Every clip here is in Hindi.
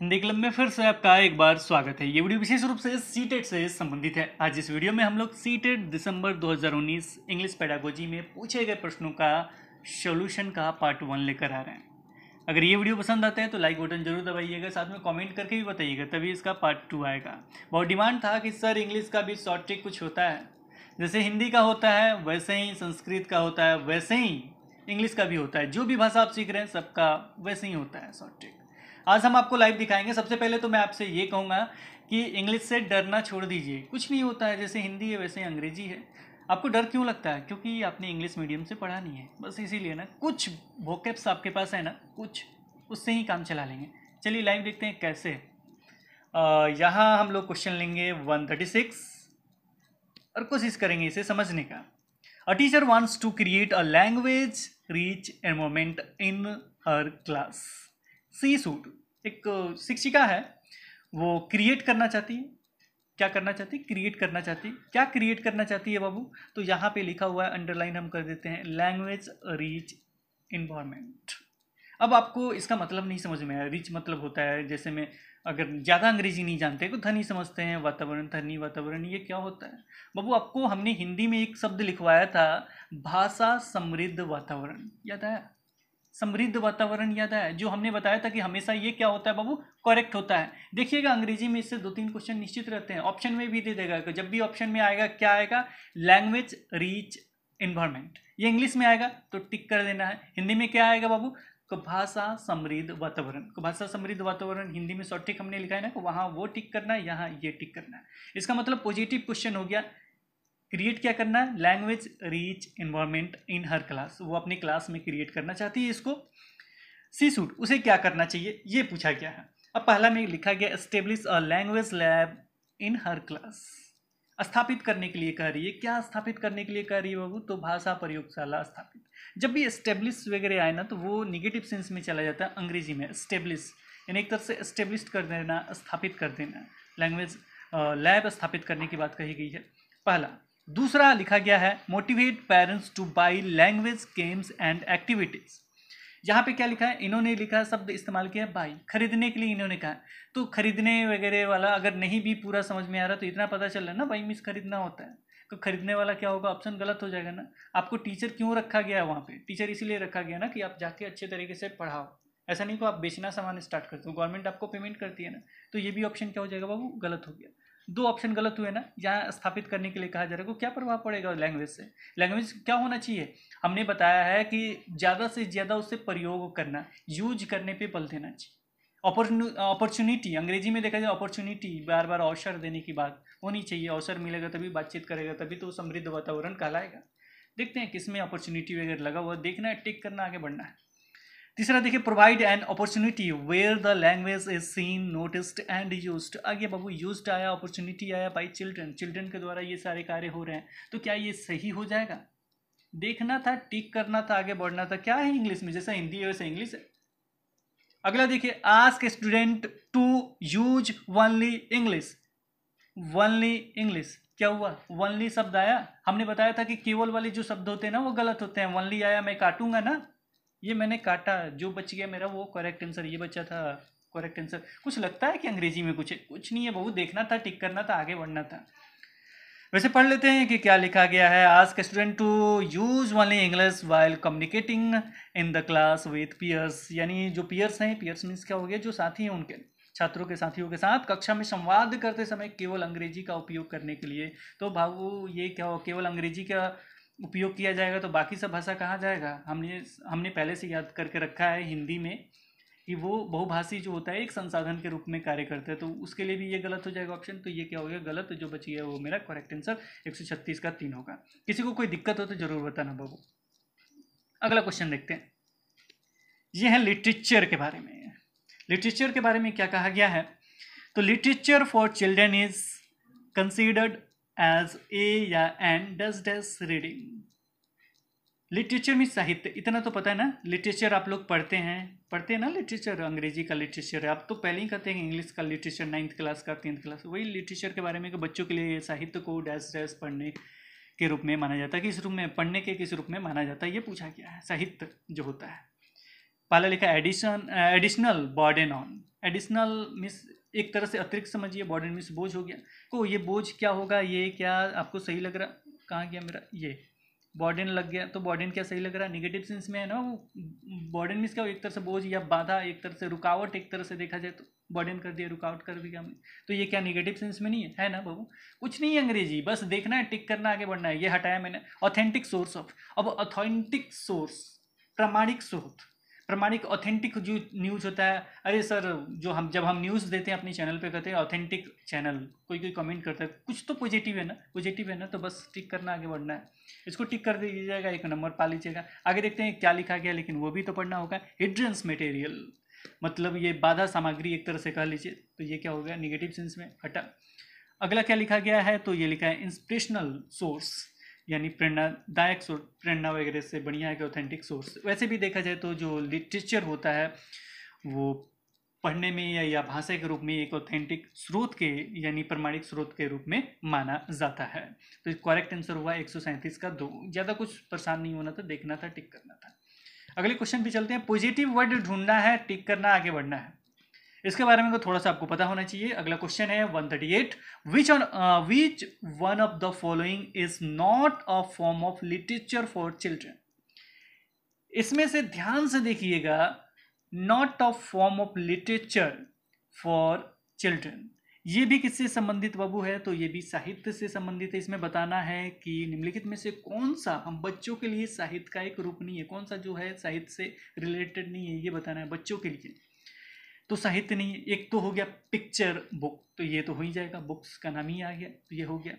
हिंदी क्लब में फिर से आपका एक बार स्वागत है ये वीडियो विशेष रूप से सी e से संबंधित है आज इस वीडियो में हम लोग सी e दिसंबर 2019 इंग्लिश पैडागोजी में पूछे गए प्रश्नों का सोल्यूशन का पार्ट वन लेकर आ रहे हैं अगर ये वीडियो पसंद आता है तो लाइक बटन जरूर दबाइएगा साथ में कमेंट करके भी बताइएगा तभी इसका पार्ट टू आएगा बहुत डिमांड था कि सर इंग्लिश का भी शॉर्ट ट्रिक कुछ होता है जैसे हिंदी का होता है वैसे ही संस्कृत का होता है वैसे ही इंग्लिश का भी होता है जो भी भाषा आप सीख रहे हैं सबका वैसे ही होता है शॉर्ट ट्रिक आज हम आपको लाइव दिखाएंगे सबसे पहले तो मैं आपसे ये कहूँगा कि इंग्लिश से डरना छोड़ दीजिए कुछ नहीं होता है जैसे हिंदी है वैसे अंग्रेजी है आपको डर क्यों लगता है क्योंकि आपने इंग्लिश मीडियम से पढ़ा नहीं है बस इसीलिए ना कुछ वोकेप्स आपके पास है ना कुछ उससे ही काम चला लेंगे चलिए लाइव देखते हैं कैसे यहाँ हम लोग क्वेश्चन लेंगे वन थर्टी सिक्स और कोशिश करेंगे इसे समझने का a teacher wants to create a language rich environment in her class सी सूट एक शिक्षिका है वो क्रिएट करना चाहती है क्या करना चाहती क्रिएट करना चाहती क्या क्रिएट करना चाहती है बाबू तो यहाँ पे लिखा हुआ है अंडरलाइन हम कर देते हैं लैंग्वेज रिच इन्वायरमेंट अब आपको इसका मतलब नहीं समझ में आया रिच मतलब होता है जैसे मैं अगर ज़्यादा अंग्रेजी नहीं जानते तो धनी समझते हैं वातावरण धनी वातावरण ये क्या होता है बाबू आपको हमने हिंदी में एक शब्द लिखवाया था भाषा समृद्ध वातावरण याद आया समृद्ध वातावरण याद आया जो हमने बताया था कि हमेशा ये क्या होता है बाबू करेक्ट होता है देखिएगा अंग्रेजी में इससे दो तीन क्वेश्चन निश्चित रहते हैं ऑप्शन में भी दे देगा जब भी ऑप्शन में आएगा क्या आएगा लैंग्वेज रीच इन्वायरमेंट ये इंग्लिश में आएगा तो टिक कर देना है हिंदी में क्या आएगा बाबू भाषा समृद्ध वातावरण भाषा समृद्ध वातावरण हिंदी में सॉटिक हमने लिखा है ना वहाँ वो टिक करना है यहाँ ये टिक करना है इसका मतलब पॉजिटिव क्वेश्चन हो गया क्रिएट क्या करना है language rich environment in her class वो अपनी क्लास में क्रिएट करना चाहती है इसको सी सूट उसे क्या करना चाहिए ये पूछा गया है अब पहला में लिखा गया establish a language lab in her class स्थापित करने के लिए कह रही है क्या स्थापित करने के लिए कह रही है बाबू तो भाषा प्रयोगशाला स्थापित जब भी एस्टेब्लिश वगैरह आए ना तो वो निगेटिव सेंस में चला जाता है अंग्रेजी में इस्टेब्लिश यानी एक तरह से इस्टेब्लिश कर देना स्थापित कर देना लैंग्वेज लैब स्थापित करने की बात कही गई है पहला दूसरा लिखा गया है motivate parents to buy language games and activities यहाँ पे क्या लिखा है इन्होंने लिखा शब्द इस्तेमाल किया बाई खरीदने के लिए इन्होंने कहा तो खरीदने वगैरह वाला अगर नहीं भी पूरा समझ में आ रहा तो इतना पता चल रहा है ना बाई मिस खरीदना होता है तो खरीदने वाला क्या होगा ऑप्शन गलत हो जाएगा ना आपको टीचर क्यों रखा गया है वहाँ पे टीचर इसीलिए रखा गया ना कि आप जाके अच्छे तरीके से पढ़ाओ ऐसा नहीं को आप बेचना सामान स्टार्ट करते हो गवर्नमेंट आपको पेमेंट करती है ना तो ये भी ऑप्शन क्या हो जाएगा बाबू गलत हो गया दो ऑप्शन गलत हुए ना यहाँ स्थापित करने के लिए कहा जा रहा है क्या प्रभाव पड़ेगा लैंग्वेज से लैंग्वेज क्या होना चाहिए हमने बताया है कि ज़्यादा से ज़्यादा उससे प्रयोग करना यूज करने पे बल देना चाहिए अपॉर्चुनिटी अंग्रेजी में देखा जाए अपॉर्चुनिटी बार बार अवसर देने की बात होनी चाहिए अवसर मिलेगा तभी बातचीत करेगा तभी तो समृद्ध वातावरण कहलाएगा देखते हैं किसमें अपॉर्चुनिटी वगैरह लगा हुआ देखना है टिक करना आगे बढ़ना है तीसरा देखिए provide an opportunity where the language is seen noticed and use आगे बाबू यूज आया अपॉर्चुनिटी आया बाई चिल्ड्रन चिल्ड्रन के द्वारा ये सारे कार्य हो रहे हैं तो क्या ये सही हो जाएगा देखना था टिक करना था आगे बढ़ना था क्या है इंग्लिश में जैसा हिंदी है वैसा इंग्लिश है अगला देखिए ask student to use only English only English क्या हुआ वनली शब्द आया हमने बताया था कि केवल वाले जो शब्द होते हैं ना वो गलत होते हैं वनली आया मैं काटूंगा ना ये मैंने काटा जो बच गया मेरा वो करेक्ट आंसर ये बचा था करेक्ट आंसर कुछ लगता है कि अंग्रेजी में कुछ है कुछ नहीं है बहुत देखना था टिक करना था आगे बढ़ना था वैसे पढ़ लेते हैं कि क्या लिखा गया है आज के student to use only English while communicating in the class with peers यानी जो पियर्स हैं पियर्स मीन्स क्या हो गया जो साथी हैं उनके छात्रों के साथियों के साथ कक्षा में संवाद करते समय केवल अंग्रेजी का उपयोग करने के लिए तो भागु ये क्या हो केवल अंग्रेजी का उपयोग किया जाएगा तो बाकी सब भाषा कहाँ जाएगा हमने हमने पहले से याद करके रखा है हिंदी में कि वो बहुभाषी जो होता है एक संसाधन के रूप में कार्य करता है तो उसके लिए भी ये गलत हो जाएगा ऑप्शन तो ये क्या हो गया गलत जो बची है वो मेरा करेक्ट आंसर एक का तीन होगा किसी को कोई दिक्कत हो तो जरूर बताना बाबू अगला क्वेश्चन देखते हैं ये है लिटरेचर के बारे में लिटरेचर के बारे में क्या कहा गया है तो literature for children is considered as a या an does does reading literature में साहित्य इतना तो पता है ना लिटरेचर आप लोग पढ़ते हैं पढ़ते हैं ना लिटरेचर अंग्रेजी का लिटरेचर आप तो पहले ही कहते हैं इंग्लिश का लिटरेचर नाइन्थ क्लास का टेंथ क्लास वही लिटरेचर के बारे में कि बच्चों के लिए साहित्य को डैस डैस पढ़ने के रूप में माना जाता है किस रूप में पढ़ने के किस रूप में माना जाता है ये पूछा गया है साहित्य जो होता है पहला लिखा edition additional burden on additional मीस एक तरह से अतिरिक्त समझिए बॉडी एनमिस बोझ हो गया तो ये बोझ क्या होगा ये क्या आपको सही लग रहा कहाँ गया मेरा ये बॉर्डन लग गया तो बॉर्डन क्या सही लग रहा है निगेटिव सेंस में है ना वो बॉर्डन मीन्स क्या एक तरह से बोझ या बाधा एक तरह से रुकावट एक तरह से देखा जाए तो बॉर्डन कर दिया रुकावट कर दिया हमने तो ये क्या निगेटिव सेंस में नहीं है है ना बाबू कुछ नहीं है अंग्रेजी बस देखना है टिक करना आगे बढ़ना है ये हटाया मैंने ऑथेंटिक सोर्स ऑफ अब ऑथेंटिक सोर्स प्रमाणिक सोर्स प्रमाणिक ऑथेंटिक जो न्यूज़ होता है अरे सर जो हम जब हम न्यूज़ देते हैं अपने चैनल पे कहते हैं ऑथेंटिक चैनल कोई कोई कमेंट करता है कुछ तो पॉजिटिव है ना पॉजिटिव है ना तो बस टिक करना आगे बढ़ना है इसको टिक कर दीजिएगा एक नंबर पा लीजिएगा आगे देखते हैं क्या लिखा गया लेकिन वो भी तो पढ़ना होगा हिड्रेंस मटेरियल मतलब ये बाधा सामग्री एक तरह से कह लीजिए तो ये क्या हो गया निगेटिव सेंस में हटा अगला क्या लिखा गया है तो ये लिखा है इंस्पिरेशनल सोर्स यानी प्रेरणादायक सोर्स प्रेरणा वगैरह से बढ़िया एक ऑथेंटिक सोर्स वैसे भी देखा जाए तो जो लिटरेचर होता है वो पढ़ने में या, या भाषा के रूप में एक ऑथेंटिक स्रोत के यानी प्रमाणिक स्रोत के रूप में माना जाता है तो करेक्ट आंसर हुआ एक का दो ज़्यादा कुछ परेशान नहीं होना था देखना था टिक करना था अगले क्वेश्चन पे चलते हैं पॉजिटिव वर्ड ढूंढना है टिक करना आगे बढ़ना है इसके बारे में थोड़ा सा आपको पता होना चाहिए अगला क्वेश्चन है 138 which on which one of the following is not a form of literature for children इसमें से ध्यान से देखिएगा not a form of literature for children ये भी किससे संबंधित बाबू है तो ये भी साहित्य से संबंधित है इसमें बताना है कि निम्नलिखित में से कौन सा हम बच्चों के लिए साहित्य का एक रूप नहीं है कौन सा जो है साहित्य से रिलेटेड नहीं है ये बताना है बच्चों के लिए तो साहित्य नहीं है एक तो हो गया पिक्चर बुक तो ये तो हो ही जाएगा बुक्स का नाम ही आ गया तो ये हो गया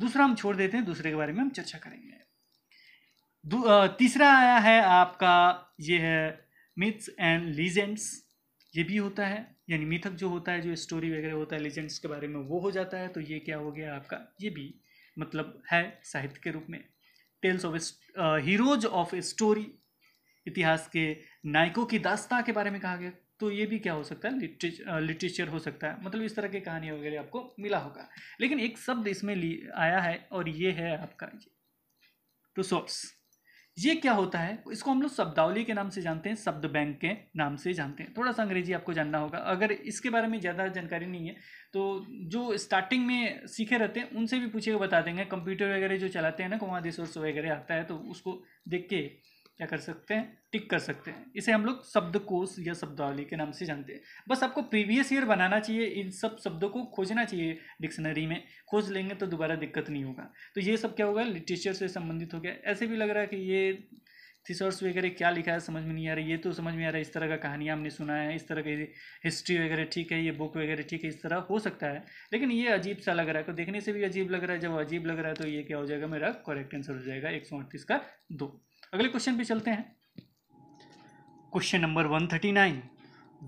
दूसरा हम छोड़ देते हैं दूसरे के बारे में हम चर्चा करेंगे तीसरा आया है आपका ये है मिथ्स एंड लीजेंड्स ये भी होता है यानी मिथक जो होता है जो स्टोरी वगैरह होता है लीजेंड्स के बारे में वो हो जाता है तो ये क्या हो गया आपका ये भी मतलब है साहित्य के रूप में tales of heroes of story इतिहास के नायकों की दास्ता के बारे में कहा गया तो ये भी क्या हो सकता है लिटरेच, लिटरेचर हो सकता है मतलब इस तरह की कहानी वगैरह आपको मिला होगा लेकिन एक शब्द इसमें आया है और ये है आपका टू सोर्स ये क्या होता है इसको हम लोग शब्दावली के नाम से जानते हैं शब्द बैंक के नाम से जानते हैं थोड़ा सा अंग्रेजी आपको जानना होगा अगर इसके बारे में ज़्यादा जानकारी नहीं है तो जो स्टार्टिंग में सीखे रहते हैं उनसे भी पूछे बता देंगे कंप्यूटर वगैरह जो चलाते हैं ना कुमार रिसोर्स वगैरह आता है तो उसको देख के क्या कर सकते हैं टिक कर सकते हैं इसे हम लोग शब्दकोश या शब्दावली के नाम से जानते हैं बस आपको प्रीवियस ईयर बनाना चाहिए इन सब शब्दों को खोजना चाहिए डिक्शनरी में खोज लेंगे तो दोबारा दिक्कत नहीं होगा तो ये सब क्या होगा लिटरेचर से संबंधित हो गया ऐसे भी लग रहा है कि ये थीसर्स वगैरह क्या लिखा है समझ में नहीं आ रहा ये तो समझ में आ रहा है इस तरह का कहानियाँ हमने सुना है इस तरह की हिस्ट्री वगैरह ठीक है ये बुक वगैरह ठीक है इस तरह हो सकता है लेकिन ये अजीब सा लग रहा है तो देखने से भी अजीब लग रहा है जब अजीब लग रहा है तो ये क्या हो जाएगा मेरा करेक्ट आंसर हो जाएगा एक का दो अगले क्वेश्चन पे चलते हैं question number one thirty nine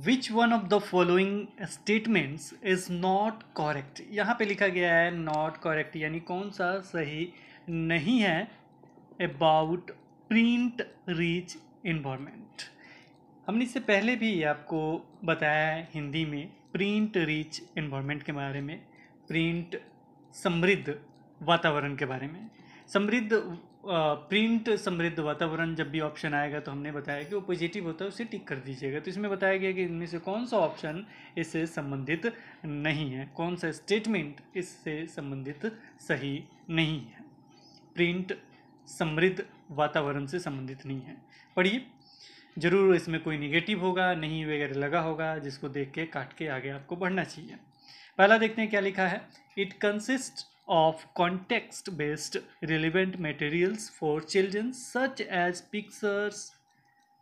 which one of the following statements is not correct यहाँ पे लिखा गया है नॉट करेक्ट यानी कौन सा सही नहीं है अबाउट प्रिंट रीच इन्वामेंट हमने इससे पहले भी आपको बताया है हिंदी में प्रिंट रिच इन्वायरमेंट के बारे में प्रिंट समृद्ध वातावरण के बारे में समृद्ध प्रिंट समृद्ध वातावरण जब भी ऑप्शन आएगा तो हमने बताया कि वो पॉजिटिव होता है उसे टिक कर दीजिएगा तो इसमें बताया गया कि इनमें से कौन सा ऑप्शन इससे संबंधित नहीं है कौन सा स्टेटमेंट इससे संबंधित सही नहीं है प्रिंट समृद्ध वातावरण से संबंधित नहीं है पढ़िए ज़रूर इसमें कोई निगेटिव होगा नहीं वगैरह लगा होगा जिसको देख के काट के आगे आपको बढ़ना चाहिए पहला देखते हैं क्या लिखा है it consist of context based relevant materials for children such as pictures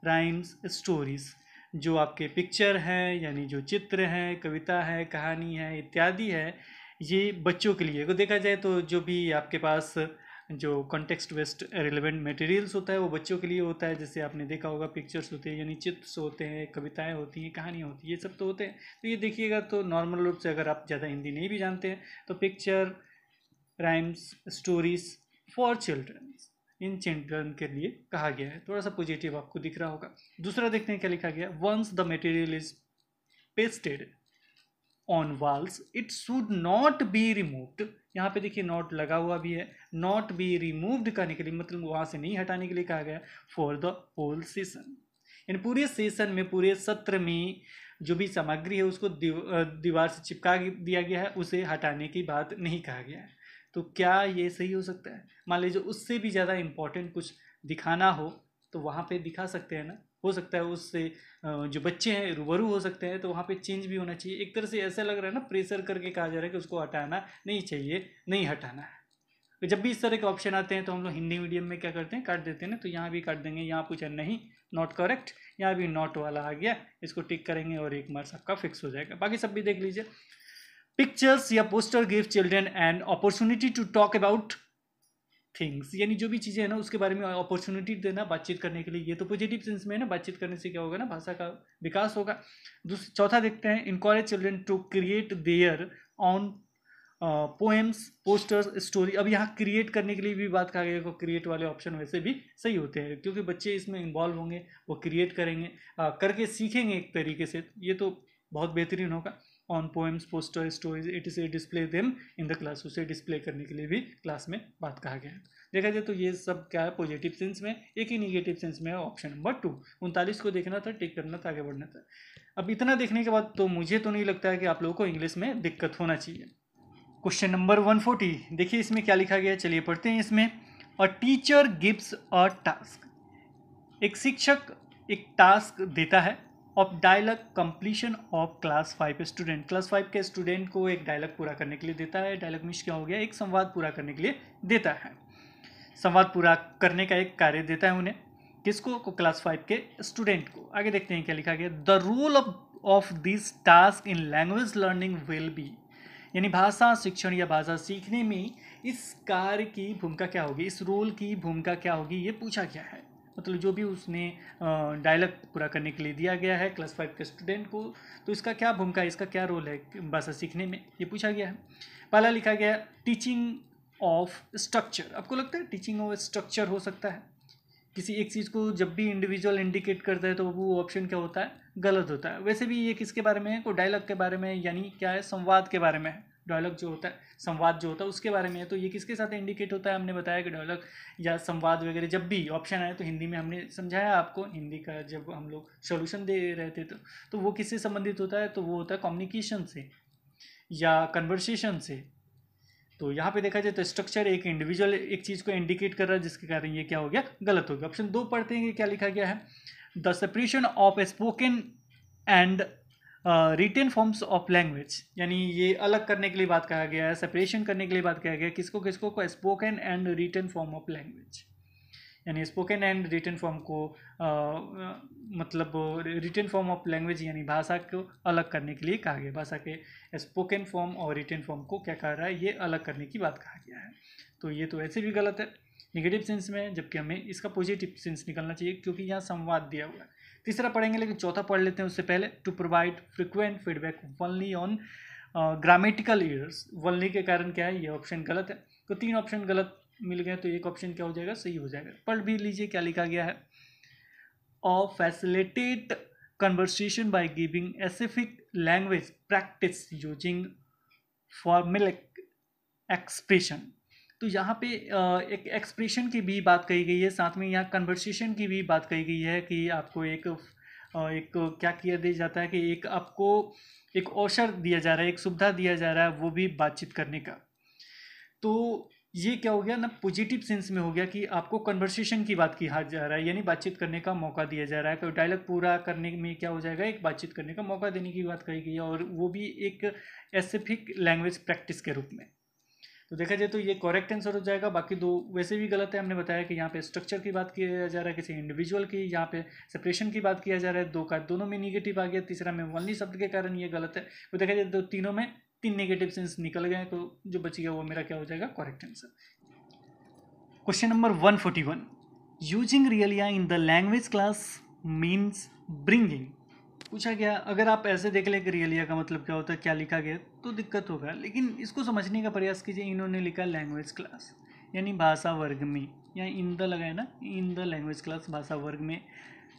rhymes stories जो आपके पिक्चर हैं यानी जो चित्र हैं कविता है कहानी है इत्यादि है ये बच्चों के लिए अगर देखा जाए तो जो भी आपके पास जो कॉन्टेक्स्ट बेस्ड रिलेवेंट मटेरियल्स होता है वो बच्चों के लिए होता है जैसे आपने देखा होगा पिक्चर्स होते हैं यानी चित्र होते हैं कविताएं होती हैं कहानियाँ होती हैं ये सब तो होते हैं तो ये देखिएगा तो नॉर्मल रूप से अगर आप ज़्यादा हिंदी नहीं भी जानते हैं तो picture rhymes stories for children in children के लिए कहा गया है थोड़ा सा पॉजिटिव आपको दिख रहा होगा दूसरा देखते हैं क्या लिखा गया once the material is pasted on walls it should not be removed यहाँ पे देखिए नॉट लगा हुआ भी है नॉट बी रिमूव्ड करने के लिए मतलब वहाँ से नहीं हटाने के लिए कहा गया फॉर द होल सीजन यानी पूरे सीजन में पूरे सत्र में जो भी सामग्री है उसको दीवार से चिपका दिया गया है उसे हटाने की बात नहीं कहा गया है तो क्या ये सही हो सकता है मान लीजिए उससे भी ज़्यादा इम्पोर्टेंट कुछ दिखाना हो तो वहाँ पे दिखा सकते हैं ना हो सकता है उससे जो बच्चे हैं रूबरू हो सकते हैं तो वहाँ पे चेंज भी होना चाहिए एक तरह से ऐसा लग रहा है ना प्रेशर करके कहा जा रहा है कि उसको हटाना नहीं चाहिए नहीं हटाना है तो जब भी इस तरह के ऑप्शन आते हैं तो हम लोग हिंदी मीडियम में क्या करते हैं काट देते हैं ना तो यहाँ भी काट देंगे यहाँ पूछा नहीं नॉट करेक्ट यहाँ भी नॉट वाला आ गया इसको टिक करेंगे और एक मार्क्स आपका फिक्स हो जाएगा बाकी सब भी देख लीजिए पिक्चर्स या poster give children and opportunity to talk about things यानी जो भी चीज़ें हैं ना उसके बारे में अपॉर्चुनिटी देना बातचीत करने के लिए ये तो पॉजिटिव सेंस में है ना बातचीत करने से क्या होगा ना भाषा का विकास होगा दूसरा चौथा देखते हैं encourage children to create their on poems posters story अब यहाँ क्रिएट करने के लिए भी बात कहा गया क्रिएट वाले ऑप्शन वैसे भी सही होते हैं क्योंकि बच्चे इसमें इन्वॉल्व होंगे वो क्रिएट करेंगे uh, करके सीखेंगे एक तरीके से ये तो बहुत बेहतरीन होगा on poems poster stories it is a display them in the class उसे डिस्प्ले करने के लिए भी क्लास में बात कहा गया है देखा जाए तो ये सब क्या है पॉजिटिव सेंस में एक ही निगेटिव सेंस में है ऑप्शन नंबर टू उनतालीस को देखना था टिक करना था आगे बढ़ना था अब इतना देखने के बाद तो मुझे तो नहीं लगता है कि आप लोगों को इंग्लिश में दिक्कत होना चाहिए क्वेश्चन नंबर वन फोर्टी देखिए इसमें क्या लिखा गया है चलिए पढ़ते हैं इसमें a teacher gives a task एक शिक्षक एक टास्क देता है of dialogue completion of class five student class five के स्टूडेंट को एक डायलॉग पूरा करने के लिए देता है डायलॉग मिश क्या हो गया एक संवाद पूरा करने के लिए देता है संवाद पूरा करने का एक कार्य देता है उन्हें किसको को क्लास फाइव के स्टूडेंट को आगे देखते हैं क्या लिखा गया the role of of this task in language learning will be यानी भाषा शिक्षण या भाषा सीखने में इस कार्य की भूमिका क्या होगी इस रोल की भूमिका क्या होगी ये पूछा गया है मतलब जो भी उसने डायलॉग पूरा करने के लिए दिया गया है क्लास फाइव के स्टूडेंट को तो इसका क्या भूमिका है इसका क्या रोल है भाषा सीखने में ये पूछा गया है पहला लिखा गया टीचिंग ऑफ स्ट्रक्चर आपको लगता है टीचिंग ऑफ स्ट्रक्चर हो सकता है किसी एक चीज़ को जब भी इंडिविजुअल इंडिकेट करता है तो वो ऑप्शन क्या होता है गलत होता है वैसे भी ये किसके बारे में है को डायलॉग के बारे में यानी क्या है संवाद के बारे में है डायलॉग जो होता है संवाद जो होता है उसके बारे में है तो ये किसके साथ इंडिकेट होता है हमने बताया कि डायलॉग या संवाद वगैरह जब भी ऑप्शन आए तो हिंदी में हमने समझाया आपको हिंदी का जब हम लोग सोल्यूशन दे रहे थे तो, तो वो किससे संबंधित होता है तो वो होता है कम्युनिकेशन से या कन्वर्सेशन से तो यहाँ पे देखा जाए तो स्ट्रक्चर एक इंडिविजुअल एक चीज़ को इंडिकेट कर रहा है जिसके कारण ये क्या हो गया गलत हो गया ऑप्शन दो पढ़ते हैं कि क्या लिखा गया है the separation of spoken and written forms of language यानी ये अलग करने के लिए बात कहा गया है सेपरेशन करने के लिए बात कहा गया है किसको किसको को spoken and written form of language यानी स्पोकन एंड रिटर्न फॉर्म को uh, मतलब रिटर्न फॉर्म ऑफ लैंग्वेज यानी भाषा को अलग करने के लिए कहा गया भाषा के स्पोकन फॉर्म और रिटर्न फॉर्म को क्या कहा रहा है ये अलग करने की बात कहा गया है तो ये तो ऐसे भी गलत है निगेटिव सेंस में जबकि हमें इसका पॉजिटिव सेंस निकलना चाहिए क्योंकि यहाँ संवाद दिया हुआ है तीसरा पढ़ेंगे लेकिन चौथा पढ़ लेते हैं उससे पहले to provide frequent feedback only on grammatical errors only के कारण क्या है ये ऑप्शन गलत है तो तीन ऑप्शन गलत मिल गए तो एक ऑप्शन क्या हो जाएगा सही हो जाएगा पढ़ भी लीजिए क्या लिखा गया है और facilitate conversation by giving specific language practice using formulaic expression तो यहाँ पे एक एक्सप्रेशन की भी बात कही गई है साथ में यहाँ कन्वर्सेशन की भी बात कही गई है कि आपको एक एक क्या किया दिया जाता है कि एक आपको एक अवसर दिया जा रहा है एक सुविधा दिया जा रहा है वो भी बातचीत करने का तो ये क्या हो गया ना पॉजिटिव सेंस में हो गया कि आपको कन्वर्सेशन की बात किया जा रहा है यानी बातचीत करने का मौका दिया जा रहा है कोई तो डायलॉग पूरा करने में क्या हो जाएगा एक बातचीत करने का मौका देने की बात कही गई है और वो भी एक स्पेसिफिक लैंग्वेज प्रैक्टिस के रूप में तो देखा जाए तो ये करेक्ट आंसर हो जाएगा बाकी दो वैसे भी गलत है हमने बताया कि यहाँ पे स्ट्रक्चर की बात किया जा रहा है किसी इंडिविजुअल की यहाँ पे सेपरेशन की बात किया जा रहा है दो का दोनों में निगेटिव आ गया तीसरा में वनली शब्द के कारण ये गलत है तो देखा जाए तो तीनों में तीन नेगेटिव सेंस निकल गए तो जो गया वो मेरा क्या हो जाएगा correct answer question number one forty one using realia in the language class means bringing पूछा गया अगर आप ऐसे देख लें कि रियलिया का मतलब क्या होता है क्या लिखा गया तो दिक्कत होगा लेकिन इसको समझने का प्रयास कीजिए इन्होंने लिखा लैंग्वेज क्लास यानी भाषा वर्ग में या इन द लगाए ना इन द लैंग्वेज क्लास भाषा वर्ग में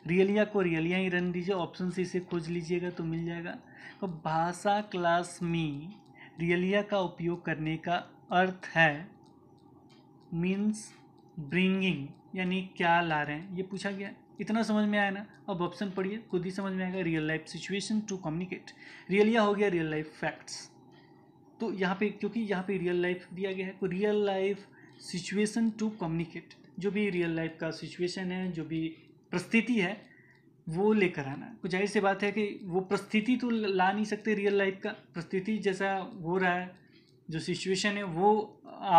रियलिया को रियलिया ही रन दीजिए ऑप्शन सी से खोज लीजिएगा तो मिल जाएगा तो भाषा क्लास में रियलिया का उपयोग करने का अर्थ है मीन्स ब्रिंगिंग यानी क्या ला रहे हैं ये पूछा गया इतना समझ में आया ना अब ऑप्शन पढ़िए खुद ही समझ में आएगा real life situation to communicate realia हो गया रियल लाइफ फैक्ट्स तो यहाँ पे क्योंकि यहाँ पे रियल लाइफ दिया गया है तो real life situation to communicate जो भी रियल लाइफ का सिचुएशन है जो भी परिस्थिति है वो लेकर आना कुछ तो जाहिर सी बात है कि वो परिस्थिति तो ला नहीं सकते रियल लाइफ का परिस्थिति जैसा हो रहा है जो सिचुएशन है वो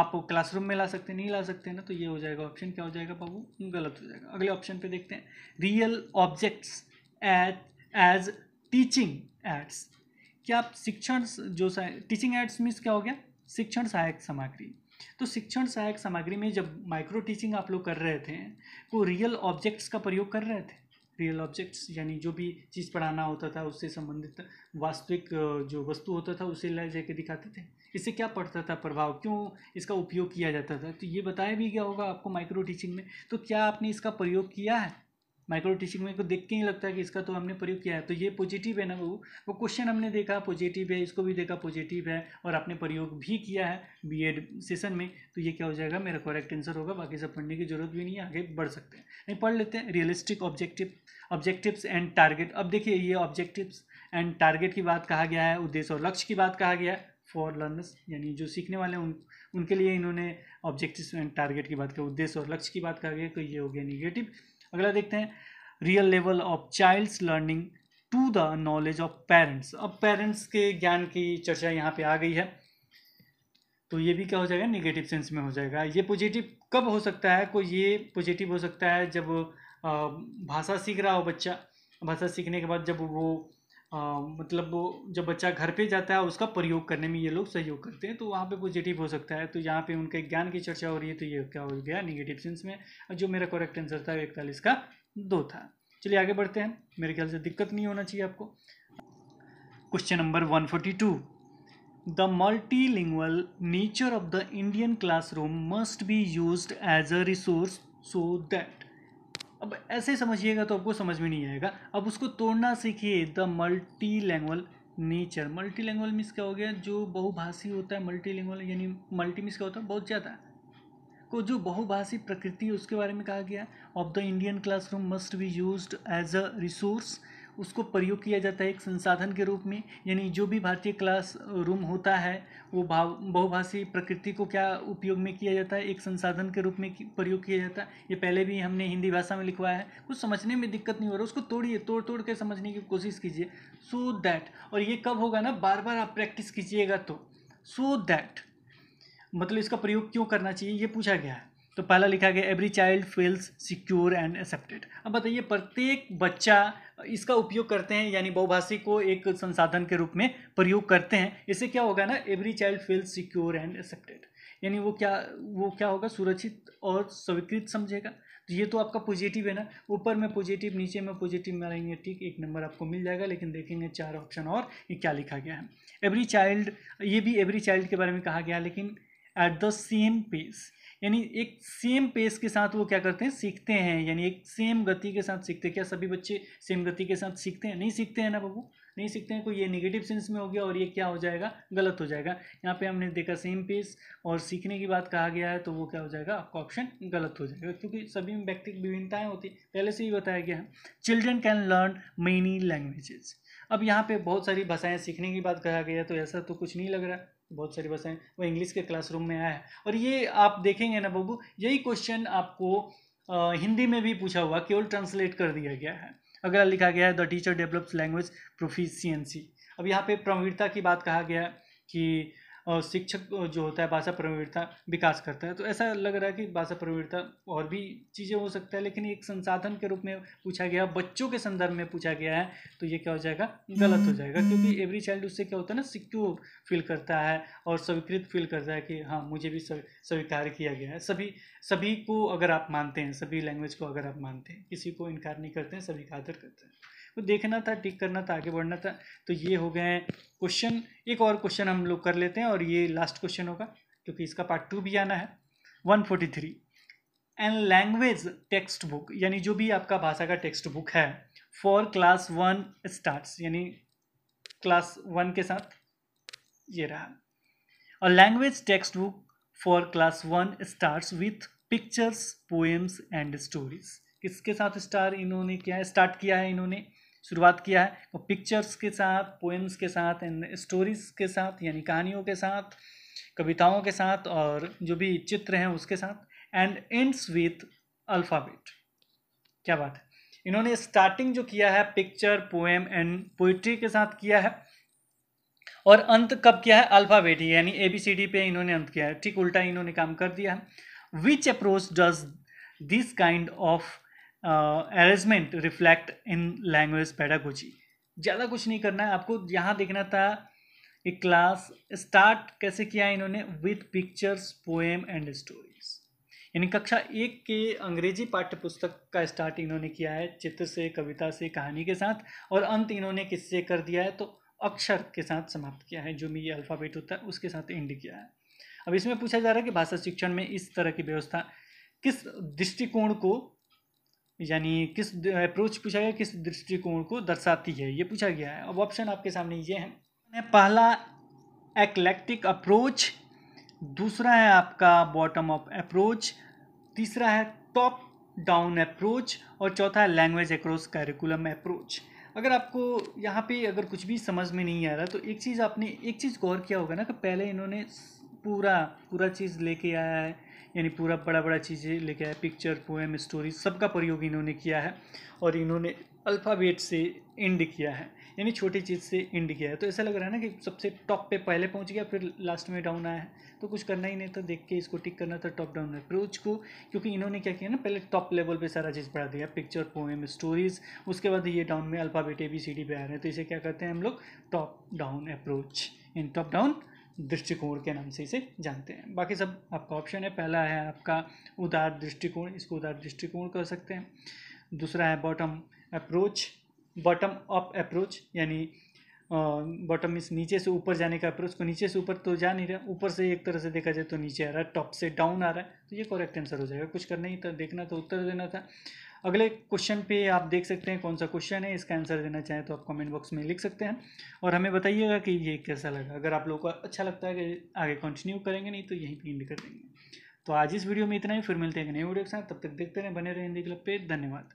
आप क्लासरूम में ला सकते नहीं ला सकते ना तो ये हो जाएगा ऑप्शन क्या हो जाएगा बाबू गलत हो जाएगा अगले ऑप्शन पे देखते हैं real objects at as teaching aids क्या आप शिक्षण जो टीचिंग एड्स मीन्स क्या हो गया शिक्षण सहायक सामग्री तो शिक्षण सहायक सामग्री में जब माइक्रो टीचिंग आप लोग कर रहे थे वो रियल ऑब्जेक्ट्स का प्रयोग कर रहे थे रियल ऑब्जेक्ट्स यानी जो भी चीज़ पढ़ाना होता था उससे संबंधित वास्तविक जो वस्तु होता था उसे ले जाके दिखाते थे इससे क्या पड़ता था प्रभाव क्यों इसका उपयोग किया जाता था तो ये बताया भी गया होगा आपको माइक्रो टीचिंग में तो क्या आपने इसका प्रयोग किया है माइक्रो टीचिंग में को तो देख के ही लगता है कि इसका तो हमने प्रयोग किया है तो ये पॉजिटिव है ना वो वो क्वेश्चन हमने देखा पॉजिटिव है इसको भी देखा पॉजिटिव है और आपने प्रयोग भी किया है बीएड सेशन में तो ये क्या हो जाएगा मेरा करेक्ट आंसर होगा बाकी सब पढ़ने की जरूरत भी नहीं है आगे बढ़ सकते हैं नहीं पढ़ लेते हैं realistic objective objectives and target अब देखिए ये ऑब्जेक्टिव्स एंड टारगेट की बात कहा गया है उद्देश्य और लक्ष्य की बात कहा गया है फॉर लर्नर्स यानी जो सीखने वाले हैं उन उनके लिए इन्होंने ऑब्जेक्टिव्स एंड टारगेट की बात कही उद्देश्य और लक्ष्य की बात कहा गया तो ये हो गया निगेटिव अगला देखते हैं real level of childs learning to the knowledge of parents अब पेरेंट्स के ज्ञान की चर्चा यहाँ पे आ गई है तो ये भी क्या हो जाएगा निगेटिव सेंस में हो जाएगा ये पॉजिटिव कब हो सकता है कोई ये पॉजिटिव हो सकता है जब भाषा सीख रहा हो बच्चा भाषा सीखने के बाद जब वो आ, मतलब वो जब बच्चा घर पे जाता है उसका प्रयोग करने में ये लोग सहयोग करते हैं तो वहाँ पे पॉजिटिव हो सकता है तो यहाँ पे उनके ज्ञान की चर्चा हो रही है तो ये क्या हो गया निगेटिव सेंस में जो मेरा करेक्ट आंसर था इकतालीस का दो था चलिए आगे बढ़ते हैं मेरे ख्याल से दिक्कत नहीं होना चाहिए आपको question number one forty two The nature of the Indian classroom must be use as a resource so that अब ऐसे समझिएगा तो आपको समझ में नहीं आएगा अब उसको तोड़ना सीखिए the multilingual nature multilingual means क्या हो गया जो बहुभाषी होता है मल्टी लैंग्वल यानी मल्टी मीन्स क्या होता है बहुत ज़्यादा को जो बहुभाषी प्रकृति है उसके बारे में कहा गया of the Indian classroom must be use as a resource उसको प्रयोग किया जाता है एक संसाधन के रूप में यानी जो भी भारतीय क्लास रूम होता है वो भाव बहुभाषी प्रकृति को क्या उपयोग में किया जाता है एक संसाधन के रूप में प्रयोग किया जाता है ये पहले भी हमने हिंदी भाषा में लिखवाया है कुछ समझने में दिक्कत नहीं हो रहा उसको तोड़िए तोड़ तोड़ के समझने की कोशिश कीजिए सो दैट और ये कब होगा ना बार बार आप प्रैक्टिस कीजिएगा तो सो so दैट मतलब इसका प्रयोग क्यों करना चाहिए ये पूछा गया है तो पहला लिखा गया every child feels secure and accepted अब बताइए प्रत्येक बच्चा इसका उपयोग करते हैं यानी बहुभाषी को एक संसाधन के रूप में प्रयोग करते हैं इससे क्या होगा ना every child feel secure and accepted यानी वो क्या वो क्या होगा सुरक्षित और स्वीकृत समझेगा तो ये तो आपका पॉजिटिव है ना ऊपर में पॉजिटिव नीचे में पॉजिटिव मिलाएंगे ठीक एक नंबर आपको मिल जाएगा लेकिन देखेंगे चार ऑप्शन और ये क्या लिखा गया है एवरी चाइल्ड ये भी एवरी चाइल्ड के बारे में कहा गया लेकिन एट द सेम पेस यानी एक सेम पेस के साथ वो क्या करते हैं सीखते हैं यानी एक सेम गति के साथ सीखते हैं क्या सभी बच्चे सेम गति के साथ सीखते हैं नहीं सीखते हैं ना बाबू नहीं सीखते हैं कोई ये नेगेटिव सेंस में हो गया और ये क्या हो जाएगा गलत हो जाएगा यहाँ पे हमने देखा सेम पेस और सीखने की बात कहा गया है तो वो क्या हो जाएगा आपका ऑप्शन गलत हो जाएगा क्योंकि सभी में व्यक्तिक विभिन्नताएँ होती पहले से ही बताया गया है children can learn many languages अब यहाँ पे बहुत सारी भाषाएं सीखने की बात कहा गया तो ऐसा तो कुछ नहीं लग रहा बहुत सारी बसें वो इंग्लिश के क्लासरूम में आया है और ये आप देखेंगे ना बाबू यही क्वेश्चन आपको आ, हिंदी में भी पूछा हुआ केवल ट्रांसलेट कर दिया गया है अगला लिखा गया है the teacher develops language proficiency अब यहाँ पे प्रवीणता की बात कहा गया कि शिक्षक जो होता है भाषा प्रवीणता विकास करता है तो ऐसा लग रहा है कि भाषा प्रवीणता और भी चीज़ें हो सकता है लेकिन एक संसाधन के रूप में पूछा गया बच्चों के संदर्भ में पूछा गया है तो ये क्या हो जाएगा गलत हो जाएगा क्योंकि एवरी चाइल्ड उससे क्या होता है ना सिक्योर फील करता है और स्वीकृत फील करता है कि हाँ मुझे भी स्वीकार किया गया है सभी सभी को अगर आप मानते हैं सभी लैंग्वेज को अगर आप मानते हैं किसी को इनकार नहीं करते हैं सभी का आदर करते हैं तो देखना था टिक करना था आगे बढ़ना था तो ये हो गए क्वेश्चन एक और क्वेश्चन हम लोग कर लेते हैं और ये लास्ट क्वेश्चन होगा क्योंकि इसका पार्ट टू भी आना है one forty three and language textbook यानी जो भी आपका भाषा का टेक्स्ट बुक है फॉर क्लास वन स्टार्ट यानी क्लास वन के साथ ये रहा और language textbook for class one start with pictures poems and stories किसके साथ स्टार इन्होंने किया है स्टार्ट किया है इन्होंने शुरुआत किया है वो पिक्चर्स के साथ पोएम्स के साथ एंड स्टोरीज के साथ यानी कहानियों के साथ कविताओं के साथ और जो भी चित्र हैं उसके साथ एंड एंड्स विथ अल्फ़ाबेट क्या बात है इन्होंने स्टार्टिंग जो किया है पिक्चर पोएम एंड पोइट्री के साथ किया है और अंत कब किया है अल्फ़ाबेट यानी ए बी सी डी पे इन्होंने अंत किया है ठीक उल्टा इन्होंने काम कर दिया है which approach does this kind of arrangement reflect in language pedagogy ज़्यादा कुछ नहीं करना है आपको यहाँ देखना था कि क्लास स्टार्ट कैसे किया इन्होंने with pictures poem and stories यानी कक्षा एक के अंग्रेजी पाठ्य पुस्तक का स्टार्ट इन्होंने किया है चित्र से कविता से कहानी के साथ और अंत इन्होंने किससे कर दिया है तो अक्षर के साथ समाप्त किया है जो भी ये अल्फ़ाबेट होता है उसके साथ एंड किया है अब इसमें पूछा जा रहा है कि भाषा शिक्षण में इस तरह की व्यवस्था किस दृष्टिकोण को यानी किस अप्रोच पूछा गया किस दृष्टिकोण को दर्शाती है ये पूछा गया है अब ऑप्शन आपके सामने ये है पहला एक्लेक्टिक अप्रोच दूसरा है आपका बॉटम अप अप्रोच तीसरा है टॉप डाउन अप्रोच और चौथा है लैंग्वेज अक्रॉस कैरिकुलम अप्रोच अगर आपको यहाँ पे अगर कुछ भी समझ में नहीं आ रहा तो एक चीज़ आपने एक चीज़ गौर किया होगा ना कि पहले इन्होंने पूरा पूरा चीज़ लेके आया है यानी पूरा बड़ा बड़ा चीज़ें लेके आया पिक्चर पोएम स्टोरी सबका प्रयोग इन्होंने किया है और इन्होंने अल्फ़ाबेट से इंड किया है यानी छोटी चीज़ से इंड किया है तो ऐसा लग रहा है ना कि सबसे टॉप पे पहले पहुंच गया फिर लास्ट में डाउन आया है तो कुछ करना ही नहीं था देख के इसको टिक करना था टॉप डाउन अप्रोच को क्योंकि इन्होंने क्या किया ना पहले टॉप लेवल पे सारा चीज़ पढ़ा दिया पिक्चर पोएम स्टोरीज उसके बाद ये डाउन में alphabet A B C D पे आ रहे हैं तो इसे क्या करते हैं हम लोग top down approach in top down दृष्टिकोण के नाम से इसे जानते हैं बाकी सब आपका ऑप्शन है पहला है आपका उदार दृष्टिकोण इसको उदार दृष्टिकोण कह सकते हैं दूसरा है bottom approach bottom up approach यानी बॉटम इस नीचे से ऊपर जाने का अप्रोच को नीचे से ऊपर तो जा नहीं रहा ऊपर से एक तरह से देखा जाए तो नीचे आ रहा है टॉप से डाउन आ रहा है तो ये करेक्ट आंसर हो जाएगा कुछ करना ही था देखना था उत्तर देना था अगले क्वेश्चन पे आप देख सकते हैं कौन सा क्वेश्चन है इसका आंसर देना चाहें तो आप कमेंट बॉक्स में लिख सकते हैं और हमें बताइएगा कि ये कैसा लगा अगर आप लोगों को अच्छा लगता है कि आगे कंटिन्यू करेंगे नहीं तो यहीं पर इंड कर देंगे तो आज इस वीडियो में इतना ही फिर मिलते हैं नए वीडियो के साथ तब तक देखते रहें बने रहें हिंदी क्लब पर धन्यवाद